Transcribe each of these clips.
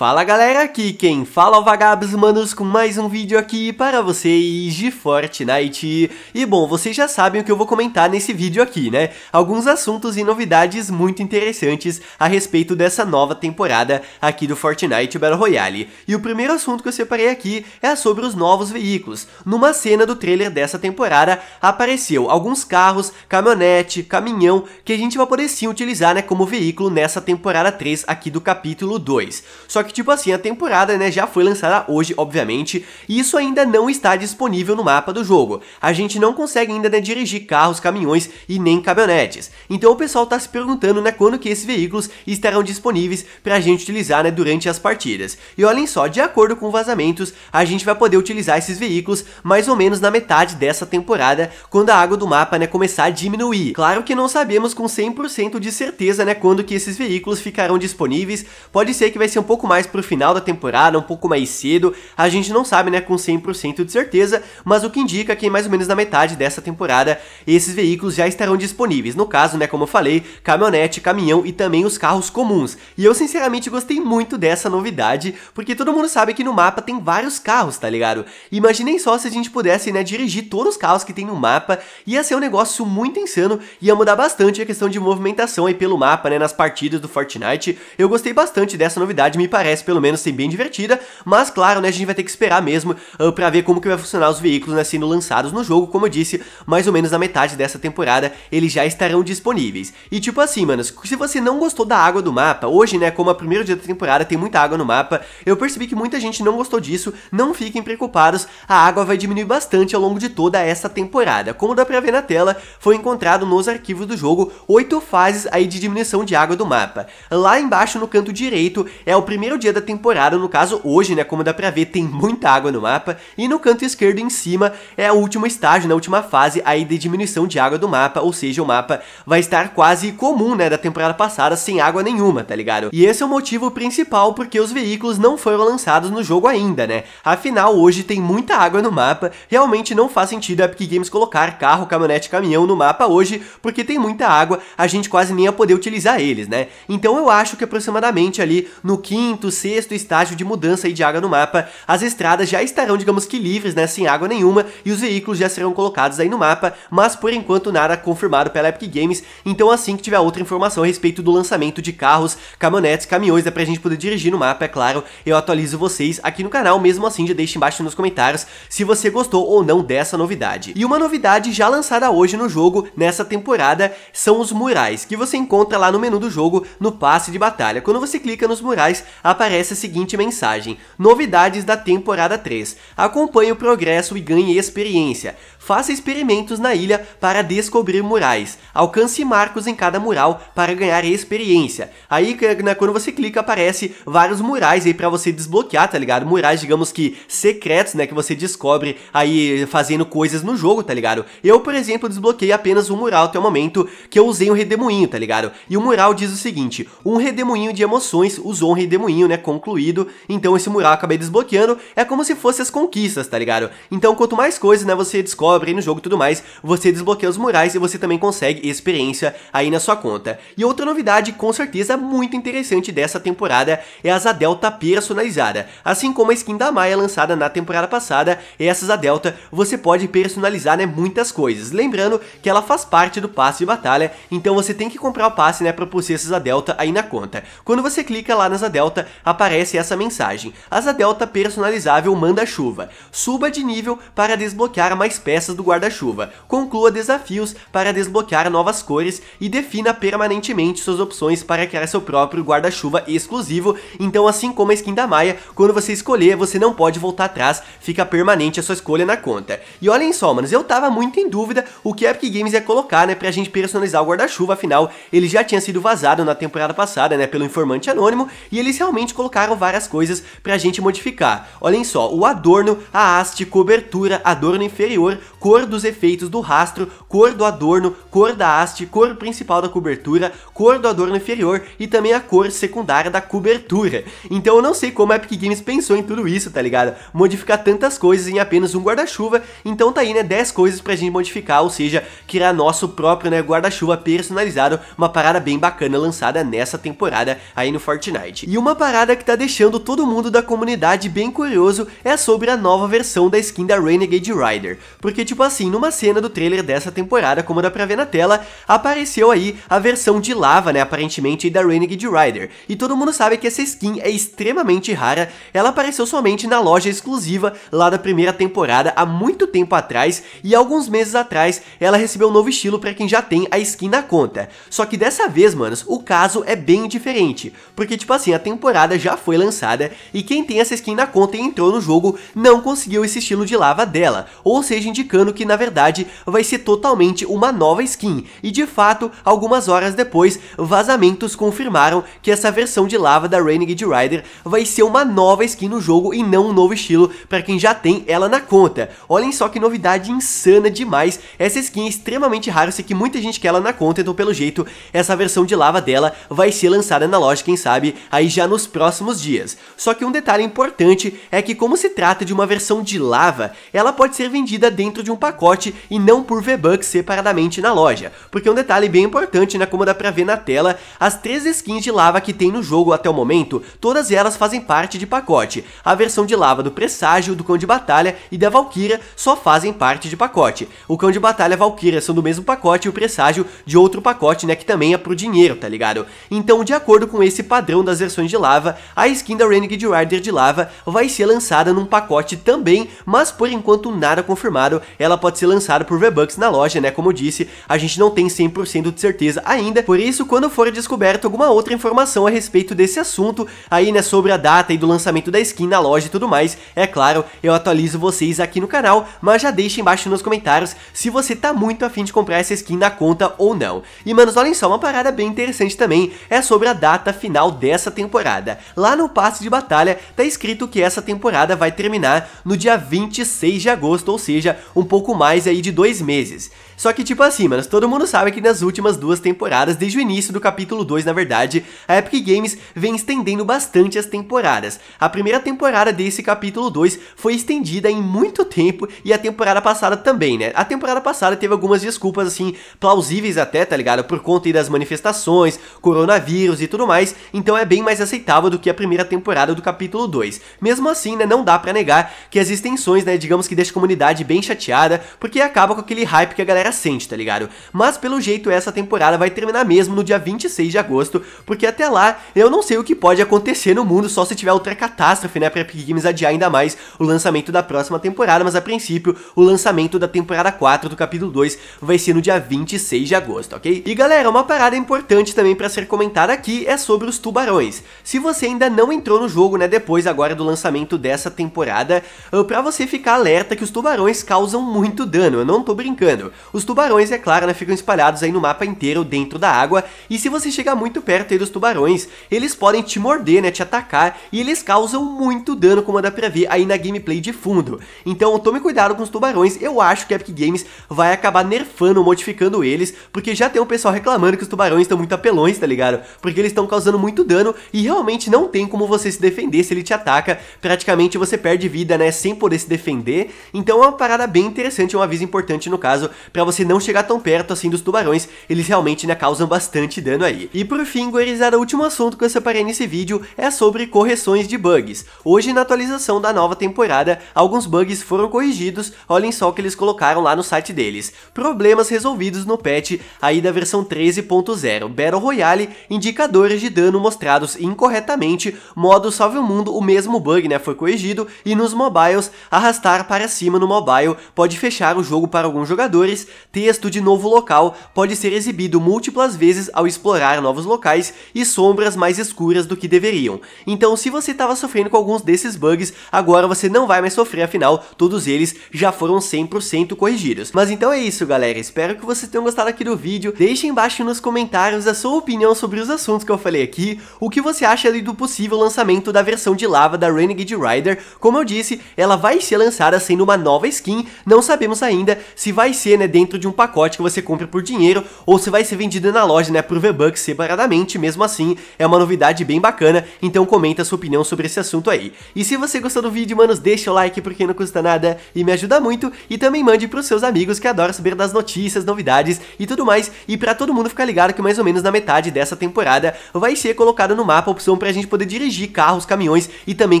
Fala galera, aqui quem fala é o Vagabos Manos com mais um vídeo aqui para vocês de Fortnite. E bom, vocês já sabem o que eu vou comentar nesse vídeo aqui, né? Alguns assuntos e novidades muito interessantes a respeito dessa nova temporada aqui do Fortnite Battle Royale. E o primeiro assunto que eu separei aqui é sobre os novos veículos. Numa cena do trailer dessa temporada apareceu alguns carros, caminhonete, caminhão que a gente vai poder sim utilizar né, como veículo nessa temporada 3 aqui do capítulo 2. Só que que, tipo assim, a temporada né, já foi lançada hoje, obviamente, e isso ainda não está disponível no mapa do jogo. A gente não consegue ainda né, dirigir carros, caminhões e nem caminhonetes. Então o pessoal está se perguntando né, quando que esses veículos estarão disponíveis para a gente utilizar né, durante as partidas. E olhem só, de acordo com vazamentos, a gente vai poder utilizar esses veículos mais ou menos na metade dessa temporada, quando a água do mapa né, começar a diminuir. Claro que não sabemos com 100% de certeza né, quando que esses veículos ficarão disponíveis, pode ser que vai ser um pouco mais mais pro final da temporada, um pouco mais cedo. A gente não sabe, né, com 100% de certeza, mas o que indica que mais ou menos na metade dessa temporada esses veículos já estarão disponíveis. No caso, né, como eu falei, caminhonete, caminhão e também os carros comuns. E eu sinceramente gostei muito dessa novidade, porque todo mundo sabe que no mapa tem vários carros, tá ligado? Imaginem só se a gente pudesse, né, dirigir todos os carros que tem no mapa, ia ser um negócio muito insano, ia mudar bastante a questão de movimentação aí pelo mapa, né, nas partidas do Fortnite. Eu gostei bastante dessa novidade, me parece parece pelo menos ser bem divertida, mas claro, né, a gente vai ter que esperar mesmo uh, ah, para ver como que vai funcionar os veículos né, sendo lançados no jogo, como eu disse, mais ou menos na metade dessa temporada eles já estarão disponíveis. E tipo assim, manos, se você não gostou da água do mapa, hoje, né, como a é primeiro dia da temporada tem muita água no mapa, eu percebi que muita gente não gostou disso, não fiquem preocupados, a água vai diminuir bastante ao longo de toda essa temporada. Como dá pra ver na tela, foi encontrado nos arquivos do jogo oito fases aí de diminuição de água do mapa. Lá embaixo no canto direito é o primeiro primeiro dia da temporada, no caso hoje, né? Como dá pra ver, tem muita água no mapa. E no canto esquerdo em cima é o último estágio, na última fase aí de diminuição de água do mapa, ou seja, o mapa vai estar quase comum, né? Da temporada passada, sem água nenhuma, tá ligado? E esse é o motivo principal porque os veículos não foram lançados no jogo ainda, né? Afinal, hoje tem muita água no mapa, realmente não faz sentido a Epic Games colocar carro, caminhonete e caminhão no mapa hoje, porque tem muita água, a gente quase nem ia poder utilizar eles, né? Então eu acho que aproximadamente ali no quinto quinto, sexto estágio de mudança de água no mapa, as estradas já estarão, digamos que livres, né, sem água nenhuma, e os veículos já serão colocados aí no mapa, mas por enquanto nada confirmado pela Epic Games, então assim que tiver outra informação a respeito do lançamento de carros, caminhonetes, caminhões, é pra gente poder dirigir no mapa, é claro, eu atualizo vocês aqui no canal, mesmo assim já deixe embaixo nos comentários se você gostou ou não dessa novidade. E uma novidade já lançada hoje no jogo, nessa temporada, são os murais, que você encontra lá no menu do jogo, no passe de batalha. Quando você clica nos murais, a aparece a seguinte mensagem: Novidades da temporada 3. Acompanhe o progresso e ganhe experiência. Faça experimentos na ilha para descobrir murais. Alcance marcos em cada mural para ganhar experiência. Aí, quando você clica, aparece vários murais aí para você desbloquear, tá ligado? Murais, digamos que secretos, né, que você descobre aí fazendo coisas no jogo, tá ligado? Eu, por exemplo, desbloqueei apenas um mural até o momento que eu usei um redemoinho, tá ligado? E o mural diz o seguinte: um redemoinho de emoções usou um redemoinho caminho, né, concluído, então esse mural acabei desbloqueando, é como se fosse as conquistas, tá ligado? Então quanto mais coisas, né, você descobre no jogo e tudo mais, você desbloqueia os murais e você também consegue experiência aí na sua conta. E outra novidade, com certeza, muito interessante dessa temporada é a Asa Delta personalizada. Assim como a skin da Maia lançada na temporada passada, essa Asa Delta você pode personalizar, né, muitas coisas. Lembrando que ela faz parte do passe de batalha, então você tem que comprar o passe, né, pra possuir essa Asa Delta aí na conta. Quando você clica lá na Asa Delta, aparece essa mensagem. Asa delta personalizável manda-chuva. Suba de nível para desbloquear mais peças do guarda-chuva. Conclua desafios para desbloquear novas cores e defina permanentemente suas opções para criar seu próprio guarda-chuva exclusivo. Então, assim como a skin da Maia, quando você escolher, você não pode voltar atrás, fica permanente a sua escolha na conta. E olhem só, manos, eu tava muito em dúvida o que a Epic Games ia colocar, né, pra gente personalizar o guarda-chuva, afinal, ele já tinha sido vazado na temporada passada, né, pelo informante anônimo, e eles realmente colocaram várias coisas pra gente modificar. Olhem só, o adorno, a haste, cobertura, adorno inferior, cor dos efeitos do rastro, cor do adorno, cor da haste, cor principal da cobertura, cor do adorno inferior e também a cor secundária da cobertura. Então eu não sei como a Epic Games pensou em tudo isso, tá ligado? Modificar tantas coisas em apenas um guarda-chuva, então tá aí, né, 10 coisas pra gente modificar, ou seja, criar nosso próprio, né, guarda-chuva personalizado, uma parada bem bacana lançada nessa temporada aí no Fortnite. E uma parada que tá deixando todo mundo da comunidade bem curioso é sobre a nova versão da skin da Renegade Rider, porque tipo assim, numa cena do trailer dessa temporada, como dá pra ver na tela, apareceu aí a versão de lava, né, aparentemente, da Renegade Rider. E todo mundo sabe que essa skin é extremamente rara, ela apareceu somente na loja exclusiva lá da primeira temporada, há muito tempo atrás, e alguns meses atrás ela recebeu um novo estilo pra quem já tem a skin na conta. Só que dessa vez, manos, o caso é bem diferente, porque tipo assim, a temporada já foi lançada e quem tem essa skin na conta e entrou no jogo não conseguiu esse estilo de lava dela, ou seja, indicando explicando que na verdade vai ser totalmente uma nova skin, e de fato, algumas horas depois, vazamentos confirmaram que essa versão de lava da Renegade Rider vai ser uma nova skin no jogo e não um novo estilo para quem já tem ela na conta. Olhem só que novidade insana demais, essa skin é extremamente rara, sei que muita gente quer ela na conta, então pelo jeito essa versão de lava dela vai ser lançada na loja, quem sabe, aí já nos próximos dias. Só que um detalhe importante é que como se trata de uma versão de lava, ela pode ser vendida dentro de de um pacote e não por V-Bucks separadamente na loja, porque um detalhe bem importante, né, como dá pra ver na tela, as três skins de lava que tem no jogo até o momento, todas elas fazem parte de pacote. A versão de lava do Presságio, do Cão de Batalha e da Valkyria só fazem parte de pacote. O Cão de Batalha e a Valkyria são do mesmo pacote e o Presságio de outro pacote, né, que também é pro dinheiro, tá ligado? Então, de acordo com esse padrão das versões de lava, a skin da Renegade Rider de lava vai ser lançada num pacote também, mas por enquanto nada confirmado, ela pode ser lançada por V-Bucks na loja, né? Como eu disse, a gente não tem 100% de certeza ainda, por isso, quando for descoberta alguma outra informação a respeito desse assunto, aí, né, sobre a data e do lançamento da skin na loja e tudo mais, é claro, eu atualizo vocês aqui no canal, mas já deixa embaixo nos comentários se você tá muito afim de comprar essa skin na conta ou não. E, manos, olhem só, uma parada bem interessante também é sobre a data final dessa temporada. Lá no passe de batalha, tá escrito que essa temporada vai terminar no dia 26 de agosto, ou seja, um pouco mais aí de dois meses. Só que tipo assim, mano, todo mundo sabe que nas últimas duas temporadas, desde o início do capítulo 2, na verdade, a Epic Games vem estendendo bastante as temporadas. A primeira temporada desse capítulo 2 foi estendida em muito tempo e a temporada passada também, né? A temporada passada teve algumas desculpas assim plausíveis até, tá ligado? Por conta das manifestações, coronavírus e tudo mais, então é bem mais aceitável do que a primeira temporada do capítulo 2. Mesmo assim, né, não dá para negar que as extensões, né, digamos que deixa a comunidade bem chateada, porque acaba com aquele hype que a galera tá ligado? Mas pelo jeito essa temporada vai terminar mesmo no dia 26 de agosto, porque até lá eu não sei o que pode acontecer no mundo só se tiver outra catástrofe, né, pra Epic Games adiar ainda mais o lançamento da próxima temporada, mas a princípio o lançamento da temporada 4 do capítulo 2 vai ser no dia 26 de agosto, ok? E galera, uma parada importante também para ser comentada aqui é sobre os tubarões. Se você ainda não entrou no jogo, né, depois agora do lançamento dessa temporada, ah, para você ficar alerta que os tubarões causam muito dano, eu não tô brincando. Os os tubarões, é claro, né, ficam espalhados aí no mapa inteiro dentro da água, e se você chegar muito perto aí dos tubarões, eles podem te morder, né, te atacar, e eles causam muito dano, como dá pra ver aí na gameplay de fundo. Então tome cuidado com os tubarões, eu acho que a Epic Games vai acabar nerfando, modificando eles, porque já tem um pessoal reclamando que os tubarões estão muito apelões, tá ligado? Porque eles estão causando muito dano, e realmente não tem como você se defender se ele te ataca, praticamente você perde vida, né, sem poder se defender, então é uma parada bem interessante, um aviso importante no caso, pra você você não chegar tão perto assim dos tubarões, eles realmente né, causam bastante dano aí. E por fim, gurizada, o último assunto que eu separei nesse vídeo é sobre correções de bugs. Hoje, na atualização da nova temporada, alguns bugs foram corrigidos, olhem só o que eles colocaram lá no site deles. Problemas resolvidos no patch aí da versão 13.0 Battle Royale, indicadores de dano mostrados incorretamente, modo salve o mundo, o mesmo bug né, foi corrigido, e nos mobiles, arrastar para cima no mobile pode fechar o jogo para alguns jogadores, texto de novo local pode ser exibido múltiplas vezes ao explorar novos locais e sombras mais escuras do que deveriam. Então, se você estava sofrendo com alguns desses bugs, agora você não vai mais sofrer, afinal, todos eles já foram 100% corrigidos. Mas então é isso, galera. Espero que vocês tenham gostado aqui do vídeo. Deixe embaixo nos comentários a sua opinião sobre os assuntos que eu falei aqui, o que você acha do possível lançamento da versão de lava da Renegade Rider. Como eu disse, ela vai ser lançada sendo uma nova skin, não sabemos ainda se vai ser, né, dentro de um pacote que você compra por dinheiro ou se vai ser vendido na loja, né, por V-Bucks separadamente, mesmo assim, é uma novidade bem bacana, então comenta a sua opinião sobre esse assunto aí. E se você gostou do vídeo, manos, deixa o like porque não custa nada e me ajuda muito, e também mande pros seus amigos que adoram saber das notícias, novidades e tudo mais, e pra todo mundo ficar ligado que mais ou menos na metade dessa temporada vai ser colocada no mapa a opção pra gente poder dirigir carros, caminhões e também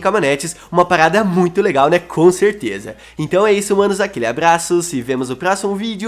caminhonetes, uma parada muito legal, né, com certeza. Então é isso, manos, aquele abraço, se vemos no próximo vídeo,